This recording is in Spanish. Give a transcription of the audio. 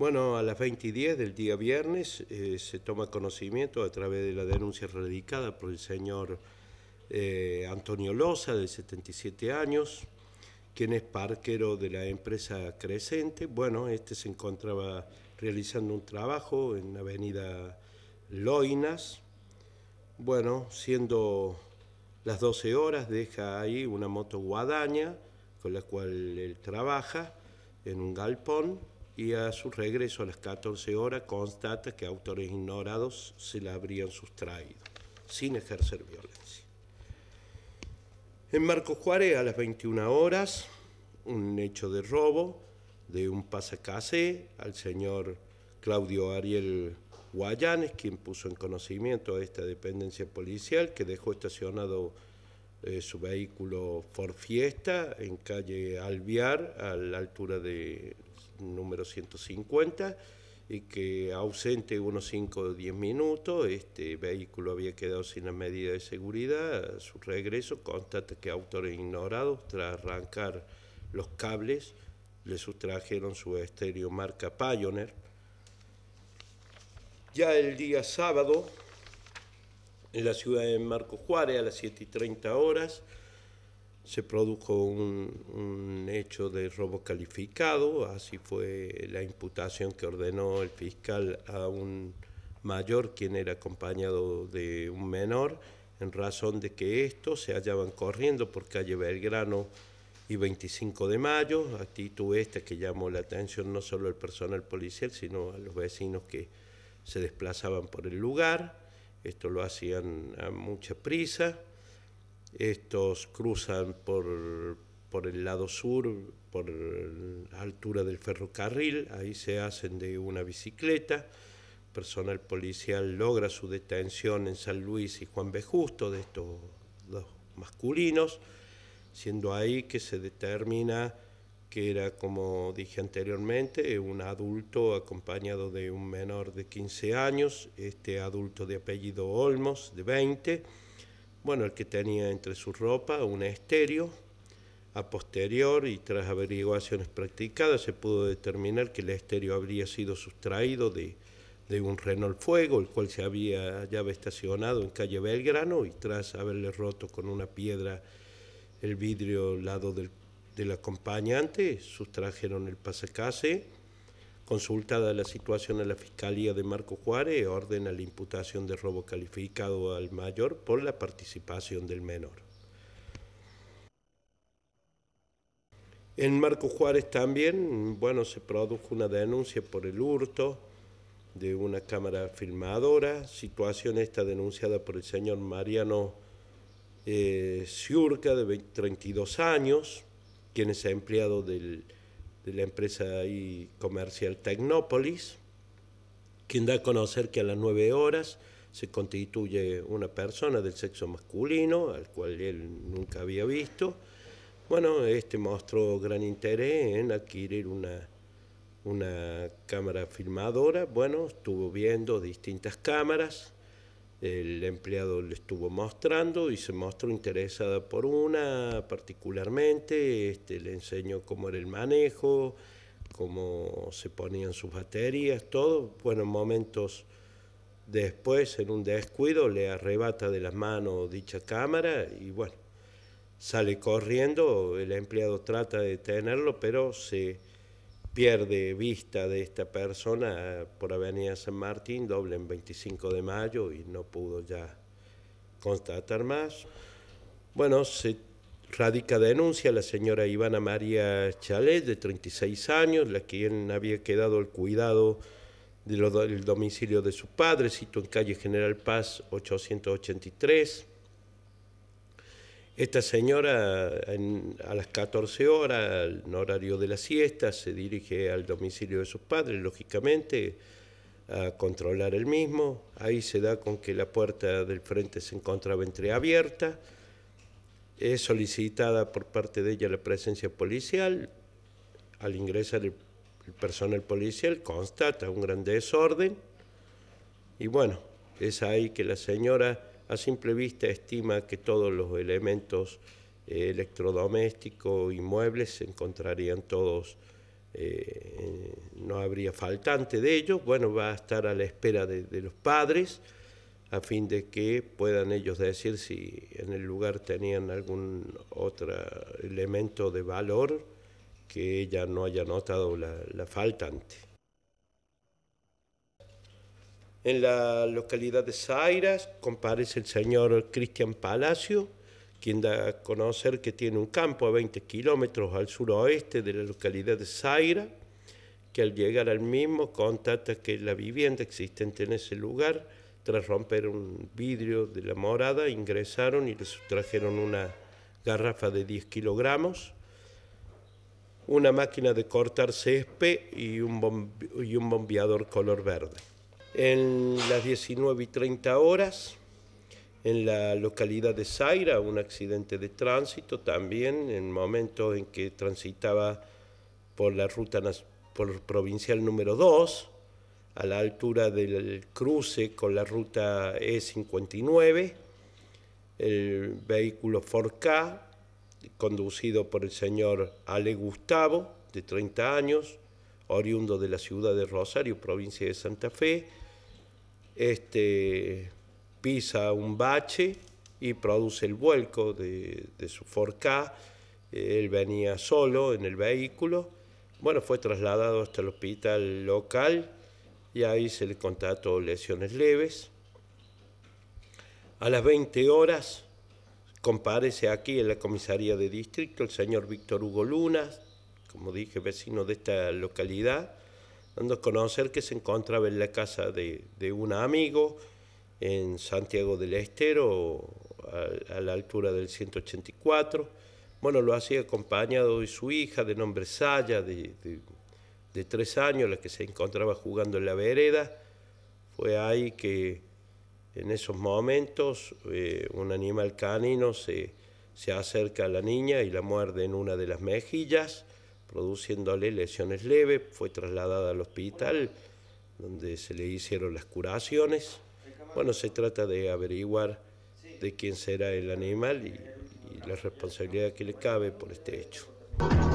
Bueno, a las 20 y del día viernes eh, se toma conocimiento a través de la denuncia radicada por el señor eh, Antonio Loza, de 77 años, quien es parquero de la empresa Crescente. Bueno, este se encontraba realizando un trabajo en la avenida Loinas. Bueno, siendo las 12 horas, deja ahí una moto guadaña con la cual él trabaja en un galpón y a su regreso a las 14 horas constata que autores ignorados se la habrían sustraído, sin ejercer violencia. En Marcos Juárez, a las 21 horas, un hecho de robo de un pasacase al señor Claudio Ariel Guayanes, quien puso en conocimiento a esta dependencia policial que dejó estacionado eh, su vehículo Ford Fiesta en calle Alviar, a la altura de número 150, y que ausente unos 5 o 10 minutos, este vehículo había quedado sin la medida de seguridad. A su regreso constata que autores ignorados, tras arrancar los cables, le sustrajeron su estéreo marca Pioneer. Ya el día sábado, en la ciudad de Marco Juárez a las 7 y 30 horas. Se produjo un, hecho de robo calificado, así fue la imputación que ordenó el fiscal a un mayor, quien era acompañado de un menor, en razón de que estos se hallaban corriendo por calle Belgrano y 25 de mayo, actitud esta que llamó la atención no solo al personal policial, sino a los vecinos que se desplazaban por el lugar esto lo hacían a mucha prisa, estos cruzan por, el lado sur, por la altura del ferrocarril, ahí se hacen de una bicicleta, personal policial logra su detención en San Luis y Juan B. Justo, de estos dos masculinos, siendo ahí que se determina que era, como dije anteriormente, un adulto acompañado de un menor de 15 años, este adulto de apellido Olmos, de 20, bueno, el que tenía entre su ropa un estéreo. A posterior y tras averiguaciones practicadas se pudo determinar que el estéreo habría sido sustraído de, de un Renault Fuego, el cual se había estacionado en calle Belgrano y tras haberle roto con una piedra el vidrio lado del del acompañante, sustrajeron el pasacase. Consultada la situación a la Fiscalía de Marco Juárez, ordena la imputación de robo calificado al mayor por la participación del menor. En Marco Juárez también, bueno, se produjo una denuncia por el hurto de una cámara filmadora, situación esta denunciada por el señor Mariano eh, Ciurca, de 32 años, quien es empleado de la empresa y comercial Tecnópolis, quien da a conocer que a las 9 horas se constituye una persona del sexo masculino, al cual él nunca había visto. Bueno, este mostró gran interés en adquirir una, una cámara filmadora. Bueno, estuvo viendo distintas cámaras, el empleado le estuvo mostrando y se mostró interesada por una particularmente, este, le enseñó cómo era el manejo, cómo se ponían sus baterías, todo. Bueno, momentos después, en un descuido, le arrebata de las manos dicha cámara y bueno, sale corriendo, el empleado trata de detenerlo, pero se pierde vista de esta persona por Avenida San Martín, doble en 25 de mayo y no pudo ya constatar más. Bueno, se radica denuncia la señora Ivana María Chalet, de 36 años, la quien había quedado al cuidado del domicilio de su padre, sito en calle General Paz 883 esta señora a las 14 horas, en horario de la siesta, se dirige al domicilio de sus padres, lógicamente, a controlar el mismo. Ahí se da con que la puerta del frente se encontraba entreabierta. Es solicitada por parte de ella la presencia policial. Al ingresar el, el personal policial constata un gran desorden. Y bueno, es ahí que la señora a simple vista estima que todos los elementos eh, electrodomésticos y muebles se encontrarían todos, eh, no habría faltante de ellos, bueno, va a estar a la espera de, los padres a fin de que puedan ellos decir si en el lugar tenían algún otro elemento de valor que ella no haya notado la, la faltante. En la localidad de Zairas comparece el señor Cristian Palacio, quien da a conocer que tiene un campo a 20 kilómetros al suroeste de la localidad de Zaira, que al llegar al mismo contata que la vivienda existente en ese lugar, tras romper un vidrio de la morada, ingresaron y le trajeron una garrafa de 10 kilogramos, una máquina de cortar césped y un bombeador color verde en las 19 y 30 horas, en la localidad de Zaira, un accidente de tránsito también, en el momento en que transitaba por la ruta por provincial número 2, a la altura del cruce con la ruta E59, el vehículo forca conducido por el señor Ale Gustavo, de 30 años, oriundo de la ciudad de Rosario, provincia de Santa Fe, este, pisa un bache y produce el vuelco de, su forca. Él venía solo en el vehículo. Bueno, fue trasladado hasta el hospital local y ahí se le contató lesiones leves. A las 20 horas comparece aquí en la comisaría de distrito el señor Víctor Hugo Lunas, como dije, vecino de esta localidad, dando conocer que se encontraba en la casa de, un amigo en Santiago del Estero, a, la altura del 184. Bueno, lo hacía acompañado de su hija de nombre Saya, de, tres años, la que se encontraba jugando en la vereda. Fue ahí que en esos momentos eh, un animal canino se acerca a la niña y la muerde en una de las mejillas produciéndole lesiones leves, fue trasladada al hospital donde se le hicieron las curaciones. Bueno, se trata de averiguar de quién será el animal y, la responsabilidad que le cabe por este hecho.